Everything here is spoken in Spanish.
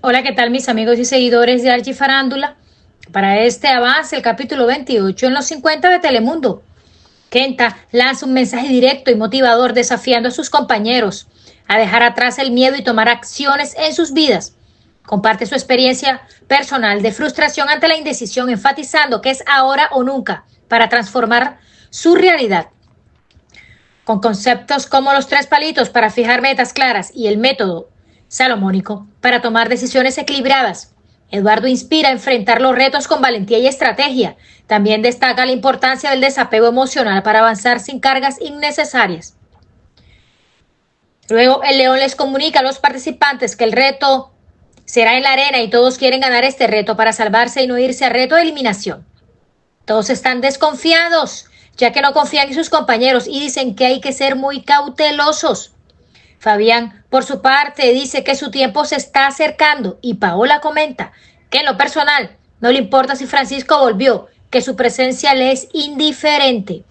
Hola, ¿qué tal mis amigos y seguidores de Archie Farándula? Para este avance, el capítulo 28 en los 50 de Telemundo. Kenta lanza un mensaje directo y motivador desafiando a sus compañeros a dejar atrás el miedo y tomar acciones en sus vidas. Comparte su experiencia personal de frustración ante la indecisión, enfatizando que es ahora o nunca para transformar su realidad. Con conceptos como los tres palitos para fijar metas claras y el método salomónico para tomar decisiones equilibradas. Eduardo inspira a enfrentar los retos con valentía y estrategia. También destaca la importancia del desapego emocional para avanzar sin cargas innecesarias. Luego, el león les comunica a los participantes que el reto Será en la arena y todos quieren ganar este reto para salvarse y no irse a reto de eliminación. Todos están desconfiados, ya que no confían en sus compañeros y dicen que hay que ser muy cautelosos. Fabián, por su parte, dice que su tiempo se está acercando y Paola comenta que en lo personal no le importa si Francisco volvió, que su presencia le es indiferente.